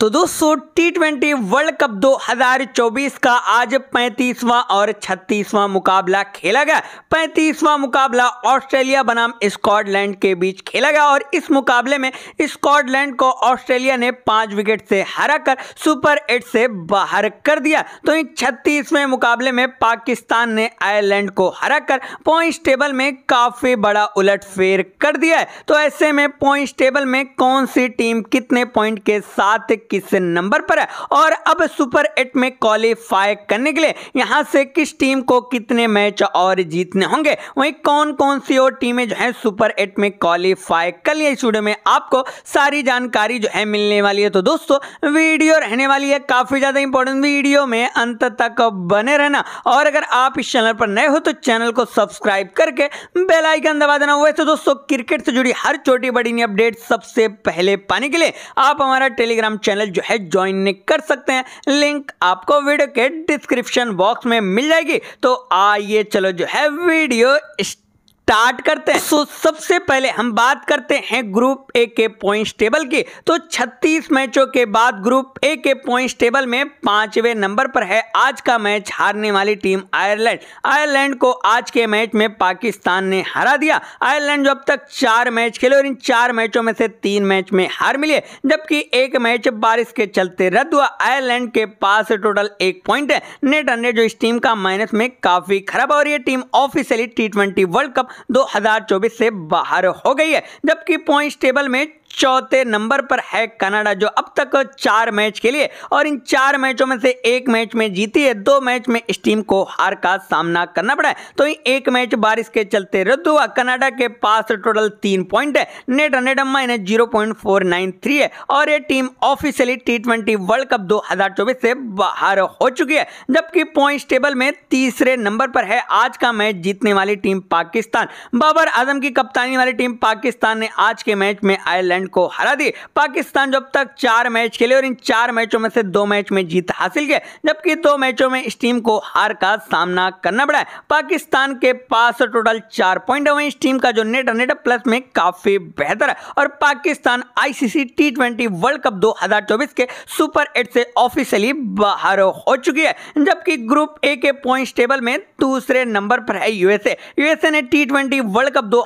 तो दोस्तों T twenty world cup 2024 का आज 35वां और 36वां मुकाबला खेला गया 35वां मुकाबला ऑस्ट्रेलिया बनाम स्कॉटलैंड के बीच खेला गया और इस मुकाबले में स्कॉटलैंड को ऑस्ट्रेलिया ने पांच विकेट से हराकर सुपर एट से बाहर कर दिया तो इन 36वें मुकाबले में पाकिस्तान ने आयरलैंड को हराकर पॉइंट टेबल में काफी बड़ा उलट कर दिया है तो ऐसे में पॉइंट टेबल में कौन सी टीम कितने पॉइंट के साथ किस नंबर पर है और अब सुपर एट में क्वालिफाई करने के लिए यहां से किस टीम को कितने मैच और जीतने होंगे वहीं कौन कौन सी और टीमें जो है सुपर एट में क्वालिफाई कर लिए इस वीडियो में आपको सारी जानकारी जो है मिलने वाली है तो दोस्तों वीडियो रहने वाली है काफ़ी ज़्यादा इंपॉर्टेंट वीडियो में अंत तक बने रहना और अगर आप इस चैनल पर नए हो तो चैनल को सब्सक्राइब करके बेल आइकन दबा देना वैसे दोस्तों क्रिकेट से जुड़ी हर छोटी बड़ी अपडेट सबसे पहले पाने के लिए आप हमारा टेलीग्राम चैनल चैनल जो है ज्वाइन कर सकते हैं लिंक आपको वीडियो के डिस्क्रिप्शन बॉक्स में मिल जाएगी तो आइए चलो जो है वीडियो स्टार्ट करते हैं सो सबसे पहले हम बात करते हैं ग्रुप ए के पॉइंट्स टेबल की तो 36 मैचों के बाद ग्रुप ए के पॉइंट्स टेबल में पांचवें नंबर पर है आज का मैच हारने वाली टीम आयरलैंड आयरलैंड को आज के मैच में पाकिस्तान ने हरा दिया आयरलैंड जो अब तक चार मैच खेले और इन चार मैचों में से तीन मैच में हार मिली है जबकि एक मैच बारिश के चलते रद्द हुआ आयरलैंड के पास टोटल एक पॉइंट है नेट अंडे जो इस टीम का माइनस में काफी खराब और ये team officially T world cup 2024 से बाहर हो गई है जबकि पॉइंट टेबल में चौथे नंबर पर है कनाडा जो अब तक चार मैच के लिए और इन चार मैचों में से एक मैच में जीती है दो मैच में इस टीम को हार का सामना करना पड़ा है तो एक मैच बारिश के चलते रद्द हुआ कनाडा के पास टोटल तीन पॉइंट है नेट रनेट अम्मा इन्हें zero point four nine three है और ये team officially T twenty world cup दो हजार चौबीस से बाहर हो चुकी है जबकि पॉइंट टेबल में तीसरे नंबर पर है आज का मैच जीतने वाली टीम पाकिस्तान बाबर आजम की कप्तानी वाली टीम पाकिस्तान ने आज के मैच में आयरलैंड न्यूजीलैंड को हरा दी पाकिस्तान जब तक चार मैच खेले और इन चार मैचों में से दो मैच में जीत हासिल किया जबकि दो मैचों में इस टीम को हार का सामना करना पड़ा है पाकिस्तान के पास टोटल चार पॉइंट है वहीं इस टीम का जो नेट नेट प्लस में काफी बेहतर है और Pakistan ICC T twenty world cup दो के सुपर एट से ऑफिशियली बाहर हो चुकी है जबकि ग्रुप ए के पॉइंट टेबल में दूसरे नंबर पर है यूएसए यूएसए ने टी वर्ल्ड कप दो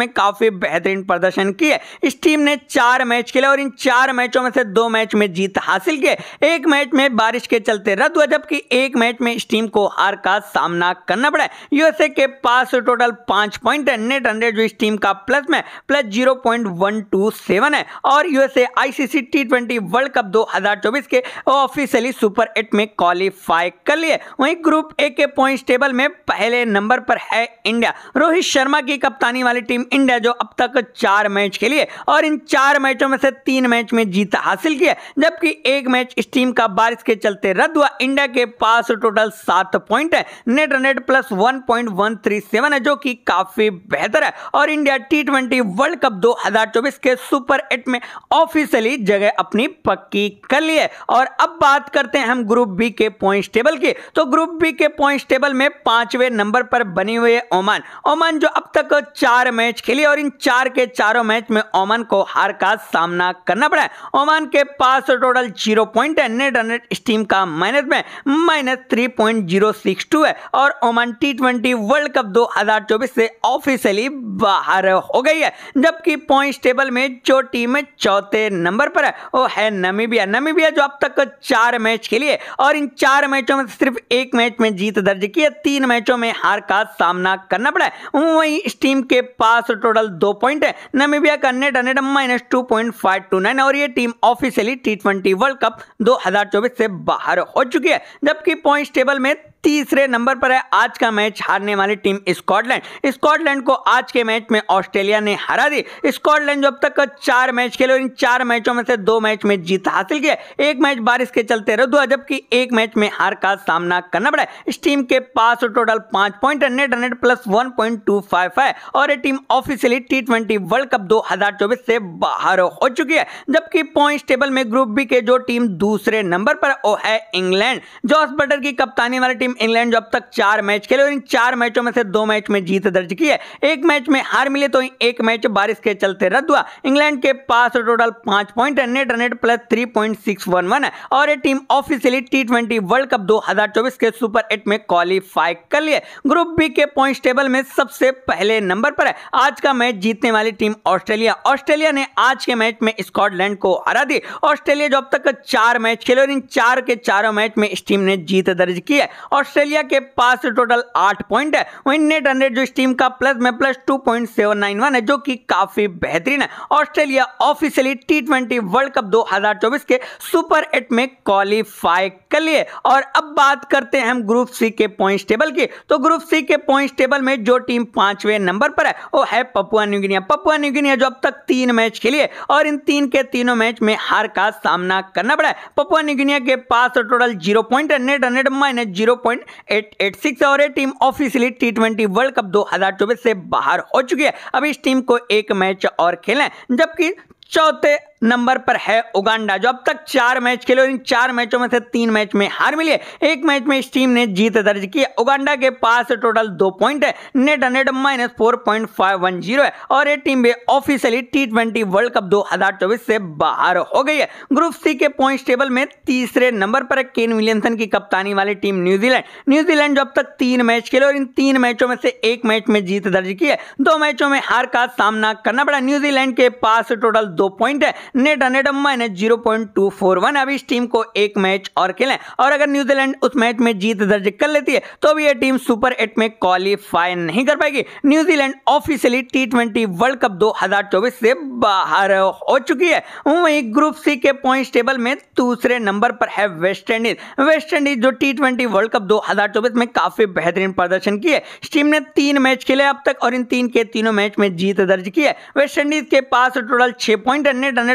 में काफी बेहतरीन प्रदर्शन किया इस टीम टीम ने चार मैच खेले और इन चार मैचों में से दो मैच में जीत हासिल किए एक मैच में बारिश के चलते रद्द हुआ जबकि एक मैच में इस टीम को हार का सामना करना पड़ा यूएसए के पास टोटल पांच पॉइंट है नेट हंड्रेड जो इस टीम का प्लस में plus zero point one two seven है और USA ICC T twenty world cup दो हजार चौबीस के ऑफिशियली सुपर एट में क्वालिफाई कर लिए वहीं ग्रुप ए के पॉइंट टेबल में पहले नंबर पर है इंडिया रोहित शर्मा की कप्तानी वाली टीम इंडिया जो अब तक चार मैच खेली है और इन चार मैचों में से तीन मैच में जीत हासिल किया जबकि एक मैच इस टीम का बारिश के चलते रद्द हुआ इंडिया के पास टोटल सात पॉइंट है net run rate plus one point one three seven है जो कि काफी बेहतर है और India T twenty world cup दो हजार चौबीस के सुपर एट में ऑफिशियली जगह अपनी पक्की कर ली है और अब बात करते हैं हम ग्रुप बी के पॉइंट टेबल की तो ग्रुप बी के पॉइंट टेबल में पांचवे नंबर पर बनी हुई है ओमान ओमान जो अब तक चार मैच खेली और इन चार के चारों मैच में ओमान को हार का सामना करना पड़ा ओमान के पास टोटल जीरो पॉइंट है नेट रन इस टीम का माइनस में minus three point zero six two है और Oman T twenty world cup दो हजार चौबीस से ऑफिशियली बाहर हो गई है जबकि पॉइंट टेबल में जो टीम चौथे नंबर पर है वो है नमीबिया नमीबिया जो अब तक चार मैच खेली है और इन चार मैचों में सिर्फ एक मैच में जीत दर्ज की है तीन मैचों में हार का सामना करना पड़ा है वही इस टीम के पास टोटल दो पॉइंट है नमीबिया का net run rate minus two point five two nine और ये team officially T twenty world cup 2024 से बाहर हो चुकी है जबकि पॉइंट टेबल में तीसरे नंबर पर है आज का मैच हारने वाली टीम स्कॉटलैंड स्कॉटलैंड को आज के मैच में ऑस्ट्रेलिया ने हरा दी स्कॉटलैंड जो अब तक चार मैच खेले और इन चार मैचों में से दो मैच में जीत हासिल किया एक मैच बारिश के चलते रद्द हुआ जबकि एक मैच में हार का सामना करना पड़ा इस टीम के पास टोटल पांच point net run rate plus one point two five है और ये team officially T twenty world cup दो हजार चौबीस से बाहर हो चुकी है जबकि पॉइंट टेबल में ग्रुप बी के जो टीम दूसरे नंबर पर वो है इंग्लैंड जॉस बटर की कप्तानी वाली टीम टीम इंग्लैंड जो अब तक चार मैच खेले और इन चार मैचों में से दो मैच में जीत दर्ज की है एक मैच में हार मिली तो एक मैच बारिश के चलते रद्द हुआ इंग्लैंड के पास टोटल पांच पॉइंट है net run rate plus three point six one one है और ये team officially T twenty world cup दो हजार चौबीस के सुपर एट में क्वालिफाई कर लिए ग्रुप बी के पॉइंट टेबल में सबसे पहले नंबर पर है आज का मैच जीतने वाली टीम ऑस्ट्रेलिया ऑस्ट्रेलिया ने आज के मैच में स्कॉटलैंड को हरा दी ऑस्ट्रेलिया जो अब तक चार मैच खेले और इन चार के चारों मैच में इस टीम ने जीत दर्ज की है ऑस्ट्रेलिया के पास टोटल आठ पॉइंट है वहीं नेट हंड्रेड जो इस टीम का प्लस में plus two point seven nine one है जो कि काफी बेहतरीन है Australia officially T twenty world cup दो हजार चौबीस के सुपर एट में क्वालिफाई कर लिए और अब बात करते हैं हम ग्रुप सी के पॉइंट टेबल की तो ग्रुप सी के पॉइंट टेबल में जो टीम पांचवे नंबर पर है वो है पपुआ न्यूगिनिया पपुआ न्यूगिनिया जो अब तक तीन मैच खेली है और इन तीन के तीनों मैच में हार का सामना करना पड़ा है पपुआ न्यूगिनिया के पास टोटल जीरो पॉइंट है net run rate minus zero point six और team officially T twenty world cup दो हजार चौबीस से बाहर हो चुकी है अब इस टीम को एक मैच और खेलें जबकि चौथे नंबर पर है उगांडा जो अब तक चार मैच खेले और इन चार मैचों में से तीन मैच में हार मिली है एक मैच में इस टीम ने जीत दर्ज की उगांडा के पास टोटल दो पॉइंट है net run rate minus four point five one zero है और ये टीम भी officially T twenty world cup दो हजार चौबीस से बाहर हो गई है ग्रुप सी के पॉइंट टेबल में तीसरे नंबर पर है केन विलियमसन की कप्तानी वाली टीम न्यूजीलैंड न्यूजीलैंड जो अब तक तीन मैच खेले और इन तीन मैचों में से एक मैच में जीत दर्ज की है दो मैचों में हार का सामना करना पड़ा न्यूजीलैंड के पास टोटल दो पॉइंट है net run rate minus zero point two four one अभी इस टीम को एक मैच और खेलें और अगर न्यूजीलैंड उस मैच में जीत दर्ज कर लेती है तो भी यह टीम सुपर एट में क्वालिफाई नहीं कर पाएगी New Zealand officially T twenty world cup दो हजार चौबीस से बाहर हो चुकी है वहीं ग्रुप सी के पॉइंट टेबल में दूसरे नंबर पर है वेस्ट इंडीज वेस्ट इंडीज जो टी ट्वेंटी वर्ल्ड कप चौबीस में काफी बेहतरीन प्रदर्शन की इस टीम ने तीन मैच खेले अब तक और इन तीन के तीनों मैच में जीत दर्ज की है वेस्ट इंडीज के पास टोटल छह point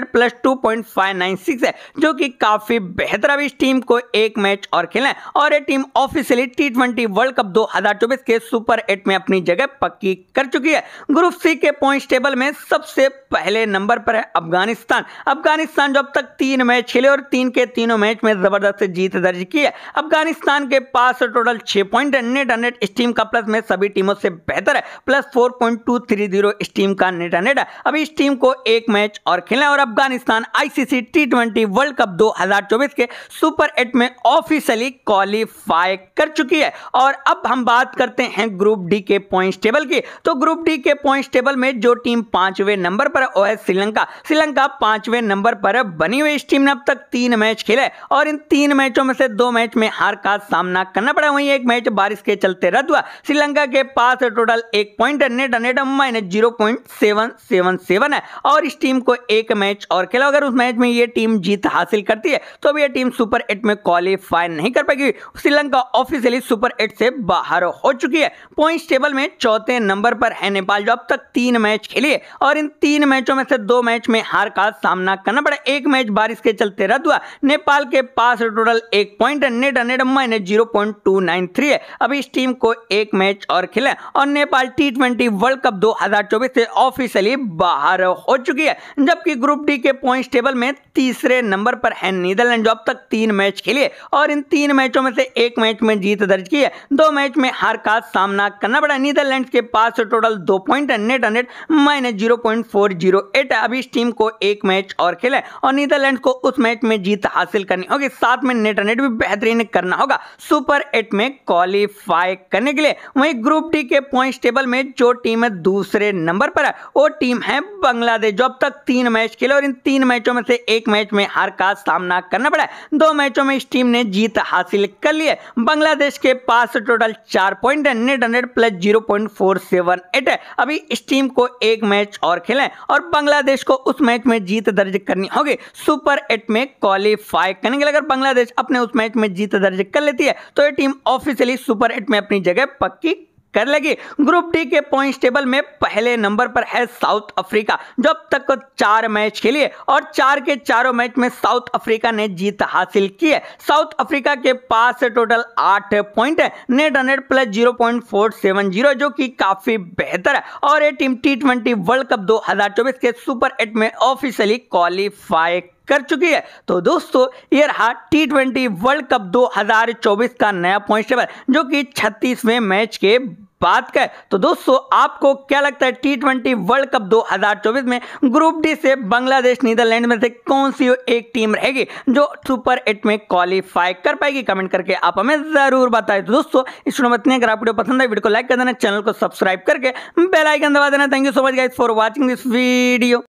run rate plus two point five nine six है जो कि काफी बेहतर अब इस टीम को एक मैच और खेला है और ये team officially T twenty world cup दो हजार चौबीस के सुपर एट में अपनी जगह पक्की कर चुकी है ग्रुप सी के पॉइंट टेबल में सबसे पहले नंबर पर है अफगानिस्तान अफगानिस्तान जो अब तक तीन मैच खेले और तीन के तीनों मैच में जबरदस्त जीत दर्ज की है अफगानिस्तान के पास टोटल छह पॉइंट नेट अनेट इस टीम का प्लस में सभी टीमों से बेहतर है plus four point two three zero इस टीम का नेट अनेट है अभी इस टीम को एक मैच और खेलना है और अब Afghanistan ICC T twenty world cup 2024 के सुपर एट में ऑफिशियली क्वालिफाई कर चुकी है और अब हम बात करते हैं ग्रुप डी के पॉइंट्स टेबल की तो ग्रुप डी के पॉइंट्स टेबल में जो टीम पांचवें नंबर पर है वह है श्रीलंका श्रीलंका पांचवें नंबर पर बनी हुई इस टीम ने अब तक तीन मैच खेले और इन तीन मैचों में से दो मैच में हार का सामना करना पड़ा वहीं एक मैच बारिश के चलते रद्द हुआ श्रीलंका के पास टोटल एक point net net minus zero point seven seven seven है और इस टीम को एक मैच और खेला अगर उस मैच में ये टीम जीत हासिल करती है तो अब ये टीम सुपर एट में क्वालिफाई नहीं कर पाएगी श्रीलंका ऑफिशियली सुपर एट से बाहर हो चुकी है पॉइंट टेबल में चौथे नंबर पर है नेपाल जो अब तक तीन मैच खेली है और इन तीन मैचों में से दो मैच में हार का सामना करना पड़ा एक मैच बारिश के चलते रद्द हुआ नेपाल के पास टोटल एक पॉइंट है net net minus zero point two nine three है अब इस टीम को एक मैच और खेले और Nepal T twenty world cup दो हजार चौबीस से ऑफिशियली बाहर हो चुकी है जबकि ग्रुप डी ट्रॉफी के पॉइंट्स टेबल में तीसरे नंबर पर है नीदरलैंड जो अब तक तीन मैच खेले और इन तीन मैचों में से एक मैच में जीत दर्ज की है दो मैच में हार का सामना करना पड़ा नीदरलैंड के पास टोटल दो पॉइंट है net run rate minus zero point four zero eight है अभी इस टीम को एक मैच और खेला है और नीदरलैंड को उस मैच में जीत हासिल करनी होगी साथ में नेट हंड्रेड भी बेहतरीन करना होगा सुपर एट में क्वालिफाई करने के लिए वहीं ग्रुप डी के पॉइंट टेबल में जो टीम दूसरे नंबर पर है वो टीम है बांग्लादेश जो अब तक तीन मैच खेले और इन तीन मैचों में से एक मैच में हार का सामना करना पड़ा दो मैचों में इस टीम ने जीत हासिल कर ली है बांग्लादेश के पास टोटल चार पॉइंट है net run rate plus zero point four seven eight है अभी इस टीम को एक मैच और खेलें और बांग्लादेश को उस मैच में जीत दर्ज करनी होगी सुपर एट में क्वालिफाई करने के लिए अगर बांग्लादेश अपने उस मैच में जीत दर्ज कर लेती है तो ये टीम ऑफिशियली सुपर एट में अपनी जगह पक्की कर लेगी ग्रुप डी के पॉइंट टेबल में पहले नंबर पर है साउथ अफ्रीका जो अब तक चार मैच खेली और चार के चारों मैच में साउथ अफ्रीका ने जीत हासिल की है साउथ अफ्रीका के पास टोटल आठ पॉइंट है net run rate plus zero point four seven zero जो कि काफी बेहतर है और ये team T twenty world cup दो हजार चौबीस के सुपर एट में ऑफिशियली क्वालिफाई कर चुकी है तो दोस्तों ये रहा टी ट्वेंटी वर्ल्ड कप 2024 का नया पॉइंट टेबल जो कि 36वें मैच के बात करें तो दोस्तों आपको क्या लगता है टी ट्वेंटी वर्ल्ड कप 2024 में ग्रुप डी से बांग्लादेश नीदरलैंड में से कौन सी एक टीम रहेगी जो सुपर एट में क्वालिफाई कर पाएगी कमेंट करके आप हमें जरूर बताएं तो दोस्तों इस इतने अगर वीडियो पसंद है वीडियो को लाइक कर देना चैनल को सब्सक्राइब करके बेलाइकन दबा देना thank you so much guys for watching this video